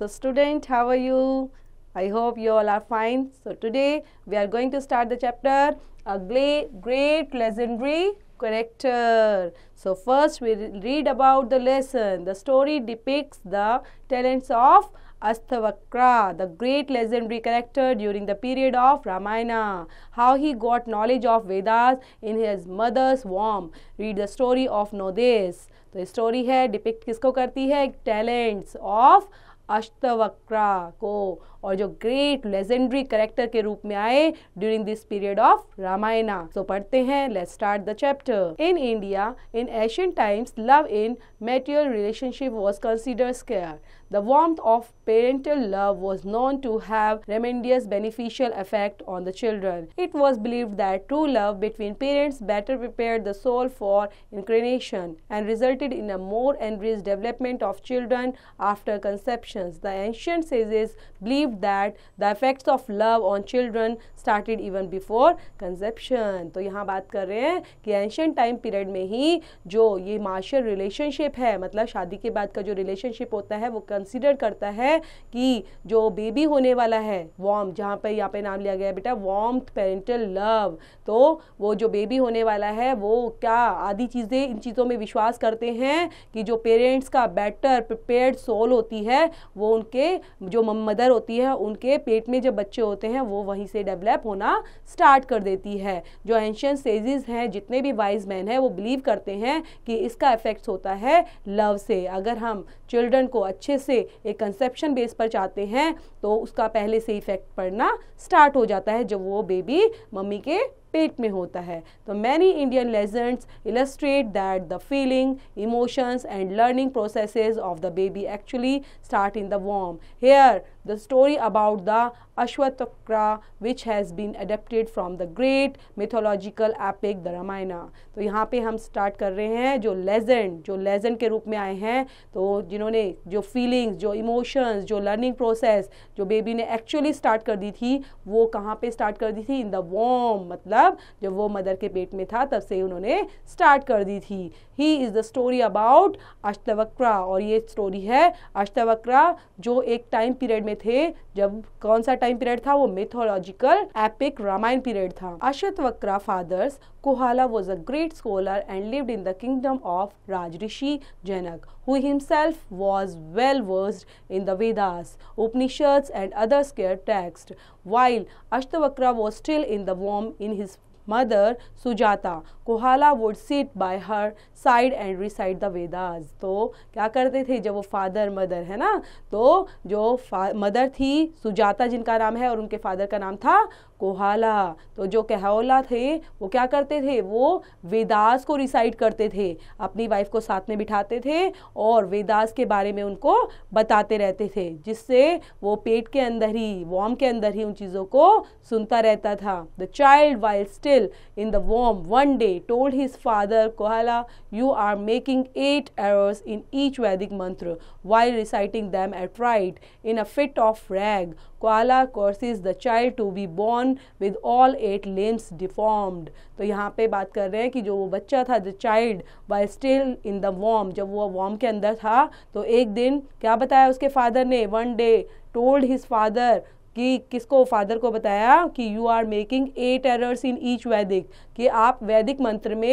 So student, how are you? I hope you all are fine. So today we are going to start the chapter A Great Legendary Character. So first we read about the lesson. The story depicts the talents of Astavakra, the great legendary character during the period of Ramayana, how he got knowledge of Vedas in his mother's womb. Read the story of Nodes. The story here depict किसको करती है talents of अष्टवक्रा को और जो great legendary character के रूप में आए during this period of Ramayan so पढ़ते हैं let start the chapter in India in Asian times love in marital relationship was consider sacred the वॉम of parental love was known to have tremendous beneficial effect on the children it was believe that true love between parents better prepare the soul for incarnation and resulted in a more enriched development of children after conception the ancient sages believe believe that the effects of love on children started even before conception तो यहाँ बात कर रहे हैं कि ancient time period में ही जो ये मार्शल रिलेशनशिप है मतलब शादी के बाद का जो रिलेशनशिप होता है वो कंसिडर करता है कि जो बेबी होने वाला है वॉम जहाँ पे यहाँ पे नाम लिया गया है बेटा वॉम पेरेंटल लव तो वो जो बेबी होने वाला है वो क्या आदि चीज़ें इन चीज़ों में विश्वास करते हैं कि जो पेरेंट्स का बेटर प्रिपेयर्ड सोल होती है वो उनके जो मदर होती है होती है उनके पेट में जब बच्चे होते हैं वो वहीं से डेवलप होना स्टार्ट कर देती है जो एंशियन सेजेस हैं जितने भी वाइज मैन हैं वो बिलीव करते हैं कि इसका इफेक्ट्स होता है लव से अगर हम चिल्ड्रन को अच्छे से एक कंसेप्शन बेस पर चाहते हैं तो उसका पहले से इफेक्ट पड़ना स्टार्ट हो जाता है जब वो बेबी मम्मी के पेट में होता है तो many Indian legends illustrate that the feeling emotions and learning processes of the baby actually start in the womb here the story about the ashwatthakra which has been adapted from the great mythological epic the Ramayana. to yahan pe hum start kar rahe hain jo legend jo legend ke roop mein aaye hain to jinhone jo feelings jo emotions jo learning process jo baby ne actually start kar di thi wo kahan pe start kar di thi in the womb matlab jab wo mother के पेट में था तब से unhone start kar di thi He is the story about ashwatthakra aur ye story hai ashwatthakra jo ek time period में में थे जब कौन सा टाइम पीरियड था वो मिथोलॉजिकल एपिक रामायण पीरियड था Ashtavakra fathers Kohala was a great scholar and live in the kingdom of Rajrishi Janak who himself was well versed in the Vedas Upanishad and others sacred text while Ashtavakra was still in the womb in his mother Sujata. Kohala would sit by her side and recite the Vedas. तो क्या करते थे जब वो father mother है ना तो जो मदर थी सुजाता जिनका नाम है और उनके फादर का नाम था कोहाला तो जो कहोला थे वो क्या करते थे वो वेदास को रिसाइट करते थे अपनी वाइफ को साथ में बिठाते थे और वेदास के बारे में उनको बताते रहते थे जिससे वो पेट के अंदर ही वॉम के अंदर ही उन चीज़ों को सुनता रहता था the child while still in the womb one day told his father Kohala you are making eight errors in each Vedic mantra while reciting them at right in a fit of rage Kohala curses the child to be born with all eight limbs deformed तो यहाँ पे बात कर रहे हैं कि जो वो बच्चा था the child while still in the womb जब वो वॉम के अंदर था तो एक दिन क्या बताया उसके फादर ने one day told his father कि किसको फादर को बताया कि you are making eight errors in each Vedic कि आप वैदिक मंत्र में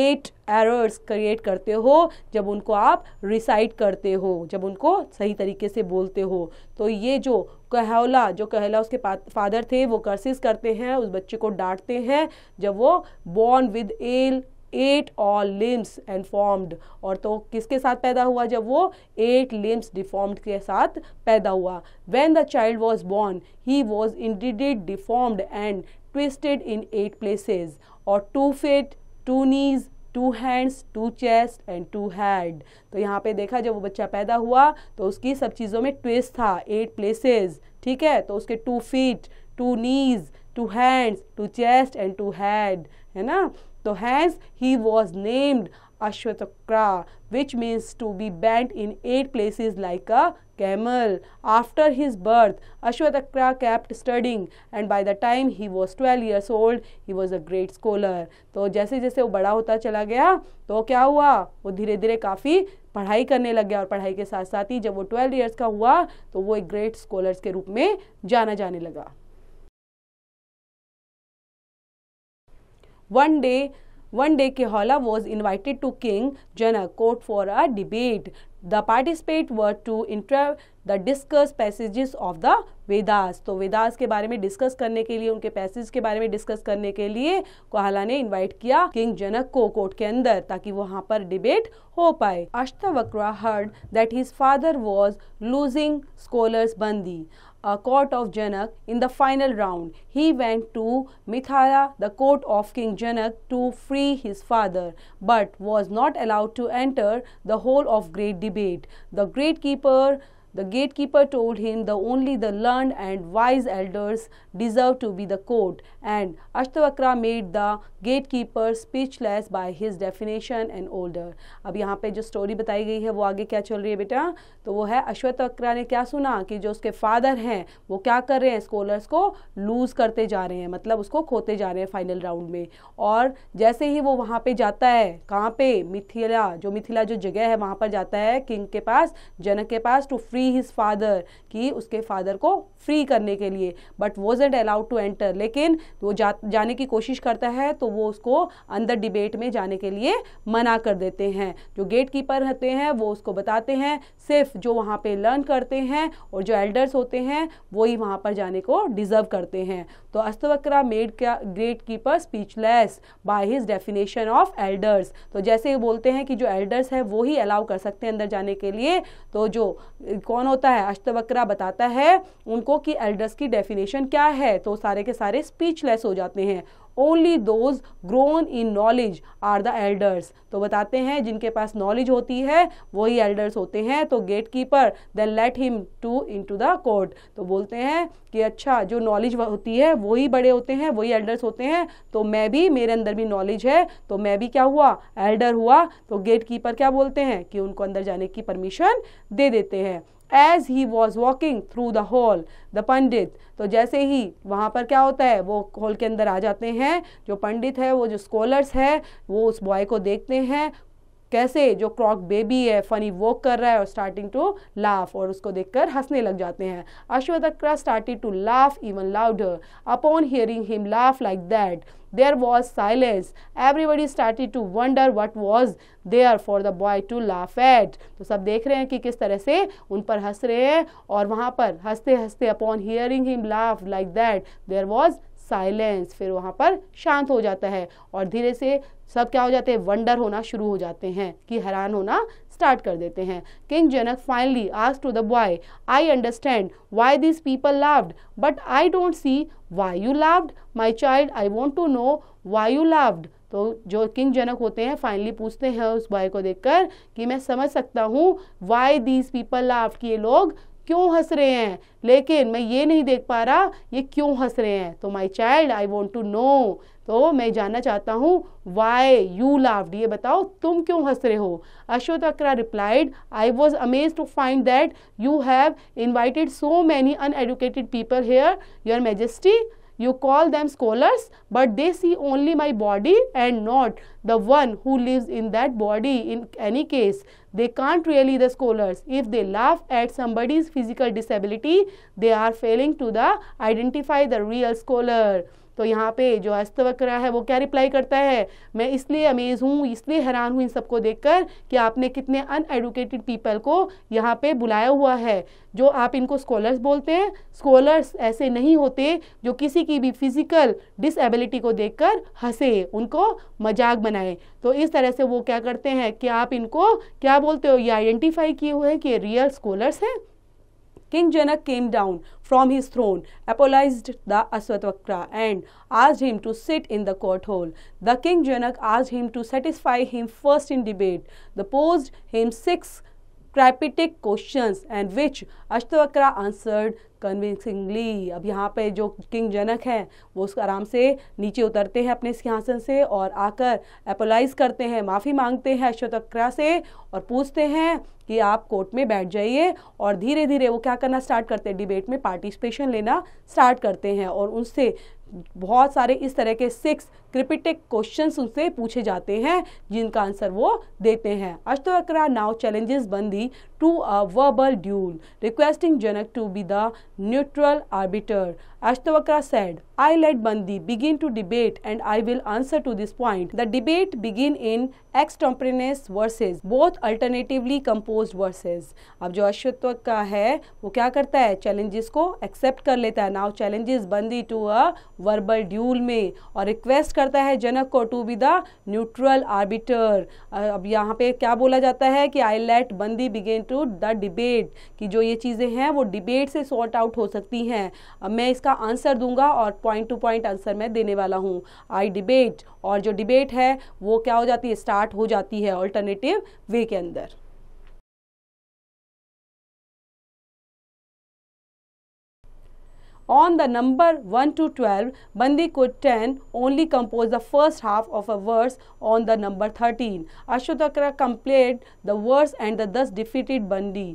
एट एरर्स क्रिएट करते हो जब उनको आप रिसाइट करते हो जब उनको सही तरीके से बोलते हो तो ये जो कहला जो कहला उसके फादर थे वो कर्सिस करते हैं उस बच्चे को डांटते हैं जब वो born with all eight all limbs and formed और तो किसके साथ पैदा हुआ जब वो एट लिम्स डिफॉर्म्ड के साथ पैदा हुआ when the child was born he was indeed deformed and twisted in eight places और two feet two knees two hands two chest and two head तो यहाँ पे देखा जब वो बच्चा पैदा हुआ तो उसकी सब चीज़ों में ट्विस्ट था एट प्लेसेज ठीक है तो उसके two feet two knees two hands two chest and two head है ना तो hence he was named Ashtavakra which means to be bent in eight places like a camel after his birth Ashtavakra kept studying and by the time he was twelve years old he was a great scholar तो जैसे जैसे वो बड़ा होता चला गया तो क्या हुआ वो धीरे धीरे काफ़ी पढ़ाई करने लग गया और पढ़ाई के साथ साथ ही जब वो ट्वेल्व ईयर्स का हुआ तो वो एक ग्रेट स्कॉलर्स के रूप में जाना जाने लगा one day one day Kahola was invited to king King court for a debate the participate were to enter the discuss passages of the Vedas तो वेदास के बारे में डिस्कस करने के लिए उनके पैसेज के बारे में डिस्कस करने के लिए कोहला ने इन्वाइट किया किंग जनक को कोर्ट के अंदर ताकि वहां पर डिबेट हो पाए Ashtavakra heard that his father was losing scholars Bandi uh, court of Janak in the final round. He went to Mithara, the court of King Janak, to free his father, but was not allowed to enter the whole of great debate. The great keeper The gatekeeper told him that only the learned and wise elders deserve to be the court, and Ashtavakra made the gatekeeper speechless by his definition and order. अब यहाँ पे जो story बताई गई है वो आगे क्या चल रही है बेटा तो वो है अश्वत्वक्रा ने क्या सुना कि जो उसके फादर हैं वो क्या कर रहे हैं स्कॉलर्स को लूज़ करते जा रहे हैं मतलब उसको खोते जा रहे हैं फाइनल राउंड में और जैसे ही वो वहाँ पे जाता है कहाँ पे मिथिला जो मिथिला जो जगह है वहाँ पर जाता है किंग के पास जनक के पास to free free his father कि उसके फादर को फ्री करने के लिए but was and allowed to enter लेकिन वो जा, जाने की कोशिश करता है तो वो उसको अंदर डिबेट में जाने के लिए मना कर देते हैं जो गेट कीपर रहते हैं वो उसको बताते हैं सिर्फ जो वहाँ पे लर्न करते हैं और जो एल्डर्स होते हैं वही वहाँ पर जाने को डिज़र्व करते हैं तो अस्तवक्रा मेड क्या gatekeeper speechless by his definition of elders तो जैसे बोलते हैं कि जो एल्डर्स है वो ही अलाउ कर सकते हैं अंदर जाने के लिए तो जो कौन होता है अष्टवक्रा बताता है उनको कि एल्डर्स की डेफिनेशन क्या है तो सारे के सारे स्पीचलेस हो जाते हैं only those grown in knowledge are the elders तो बताते हैं जिनके पास नॉलेज होती है वही एल्डर्स होते हैं तो gatekeeper then let him to into the court तो बोलते हैं कि अच्छा जो नॉलेज होती है वही बड़े होते हैं वही एल्डर्स होते हैं तो मैं भी मेरे अंदर भी नॉलेज है तो मैं भी क्या हुआ एल्डर हुआ तो गेट कीपर क्या बोलते हैं कि उनको अंदर जाने की परमिशन दे देते हैं as he was walking through the hall the pandit तो जैसे ही वहाँ पर क्या होता है वो हॉल के अंदर आ जाते हैं जो पंडित है वो जो स्कॉलर्स है वो उस बॉय को देखते हैं कैसे जो क्रॉक बेबी है फनी वॉक कर रहा है और स्टार्टिंग टू लाफ और उसको देखकर हंसने लग जाते हैं Ashtavakra starting to laugh even louder upon hearing him laugh like that there was silence everybody started to wonder what was there for the boy to laugh at तो सब देख रहे हैं कि किस तरह से उन पर हंस रहे हैं और वहाँ पर हंसते हंसते upon hearing him laugh like that there was silence फिर वहाँ पर शांत हो जाता है और धीरे से सब क्या हो जाते हैं वंडर होना शुरू हो जाते हैं कि हैरान होना स्टार्ट कर देते हैं किंग जनक फाइनली आज to the boy I understand why this people laughed but I don't see why you laughed my child I want to know why you laughed तो जो किंग जनक होते हैं फाइनली पूछते हैं उस बॉय को देखकर कि मैं समझ सकता हूँ वाई दीज पीपल लाफ्ट कि ये लोग क्यों हंस रहे हैं लेकिन मैं ये नहीं देख पा रहा ये क्यों हंस रहे हैं तो my child I want to know तो मैं जानना चाहता हूँ वाई यू लाव्ड ये बताओ तुम क्यों हंस रहे हो Ashtavakra replied I was amazed to find that you have invited so many uneducated people here your majesty you call them scholars but they see only my body and not the one who lives in that body in any case they can't really the scholars if they laugh at somebody's physical disability they are failing to the identify the real scholar तो यहाँ पे जो अस्तवक्र है वो क्या reply करता है मैं इसलिए अमेज हूँ इसलिए हैरान हूँ इन सबको देखकर कि आपने कितने अनएडुकेटेड पीपल को यहाँ पे बुलाया हुआ है जो आप इनको स्कॉलर्स बोलते हैं स्कॉलर्स ऐसे नहीं होते जो किसी की भी फिजिकल डिसेबिलिटी को देखकर हंसे उनको मजाक बनाए तो इस तरह से वो क्या करते हैं कि आप इनको क्या बोलते हो ये आइडेंटिफाई किए हुए हैं कि रियल स्कॉलर्स हैं King Janak came down from his throne, apologized the Aswatvakra and asked him to sit in the court hall. The King Janak asked him to satisfy him first in debate. The posed him six cryptic questions and which Ashtavakra answered convincingly अब यहाँ पे जो king जनक हैं वो उसको आराम से नीचे उतरते हैं अपने सिंहासन से और आकर एपोलाइज करते हैं माफ़ी मांगते हैं अश्वतक्रा से और पूछते हैं कि आप कोर्ट में बैठ जाइए और धीरे धीरे वो क्या करना स्टार्ट करते हैं डिबेट में पार्टिसिपेशन लेना स्टार्ट करते हैं और उनसे बहुत सारे इस तरह के सिक्स क्रिपिटिक क्वेश्चन उनसे पूछे जाते हैं जिनका आंसर वो देते हैं Ashtavakra now challenges Bandi to a verbal duel requesting Janak to be the neutral arbiter Ashtavakra said I let Bandi begin to debate and I will answer to this point the debate begin in extemporaneous verses both alternatively compose verses अब जो अश्वत्वका है वो क्या करता है challenges को accept कर लेता है now challenges Bandi to a verbal duel में और रिक्वेस्ट करता है जनक को to be the neutral arbiter अब यहाँ पे क्या बोला जाता है कि I let Bandi begin to the debate कि जो ये चीज़ें हैं वो डिबेट से सॉर्ट आउट हो सकती हैं अब मैं इसका आंसर दूंगा और पॉइंट टू पॉइंट आंसर मैं देने वाला हूँ आई डिबेट और जो डिबेट है वो क्या हो जाती है स्टार्ट हो जाती है ऑल्टरनेटिव वे के अंदर On the number 1 to 12, Bandikot 10 only composed the first half of a verse on the number 13. Ashwatthakra completed the verse and thus defeated Bandi.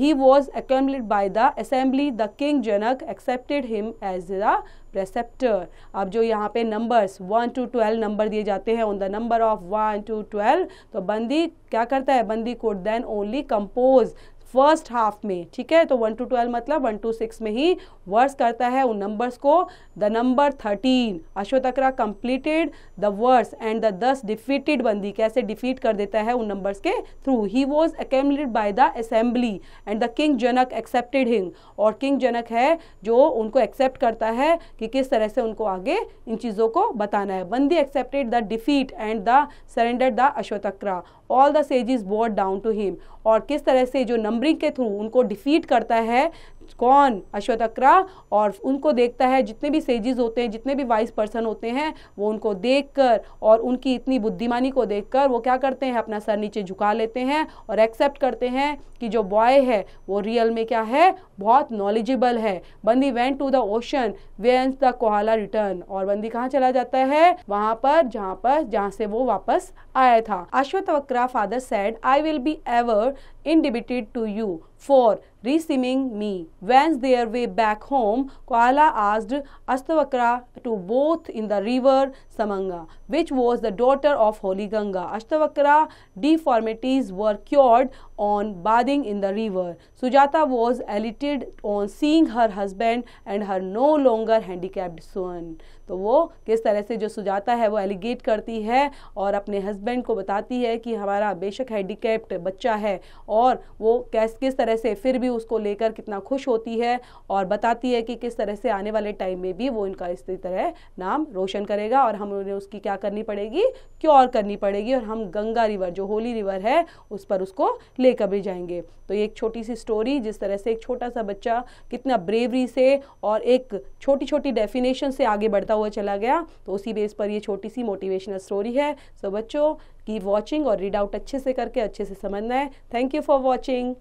he was acclaimed by the assembly the king Janak accepted him as the preceptor अब जो यहाँ पे numbers one two twelve number दिए जाते हैं on the number of one two twelve तो बंदी क्या करता है Bandi could then only compose first half में ठीक है तो वन टू ट्वेल्व मतलब वन टू सिक्स में ही वर्स करता है उन नंबर्स को the number thirteen Ashtavakra completed the verse and the thus defeated Bandi कैसे डिफीट कर देता है उन नंबर्स के through he was acclaimed by the assembly and the king Janak accepted him और किंग जनक है जो उनको एक्सेप्ट करता है कि किस तरह से उनको आगे इन चीज़ों को बताना है Bandi accepted the defeat and the surrender the Ashtavakra all the is bowed down to him और किस तरह से जो नंबरिंग के थ्रू उनको डिफीट करता है कौन अश्वतक्रा और उनको देखता है जितने भी सेजिस होते हैं जितने भी वाइस पर्सन होते हैं वो उनको देखकर और उनकी इतनी बुद्धिमानी को देखकर वो क्या करते हैं अपना सर नीचे झुका लेते हैं और एक्सेप्ट करते हैं कि जो बॉय है वो रियल में क्या है बहुत नॉलेजेबल है Bandi went to the ocean whence the Kahola returned और बंदी कहाँ चला जाता है वहां पर जहाँ पर जहाँ से वो वापस आया था Ashtavakra father said I will be ever indebted to you For receiving me. Whence their way back home, Koala asked Ashtavakra to bathe in the river Samanga, which was the daughter of holy Ganga. Ashtavakra deformities were cured on bathing in the river. Sujata was elated on seeing her husband and her no longer handicapped son. तो वो किस तरह से जो सुजाता है वो एलिगेट करती है और अपने हस्बैंड को बताती है कि हमारा बेशक हैंडीकैप्ड बच्चा है और वो कैस किस तरह से फिर भी उसको लेकर कितना खुश होती है और बताती है कि किस तरह से आने वाले टाइम में भी वो इनका इस तरह नाम रोशन करेगा और हम उन्हें उसकी क्या करनी पड़ेगी क्योर करनी पड़ेगी और हम गंगा रिवर जो होली रिवर है उस पर उसको ले कभी जाएंगे तो ये एक छोटी सी स्टोरी जिस तरह से एक छोटा सा बच्चा कितना ब्रेवरी से और एक छोटी छोटी डेफिनेशन से आगे बढ़ता हुआ चला गया तो उसी बेस पर ये छोटी सी मोटिवेशनल स्टोरी है सो so, बच्चों की वॉचिंग और रीड आउट अच्छे से करके अच्छे से समझना है थैंक यू फॉर वॉचिंग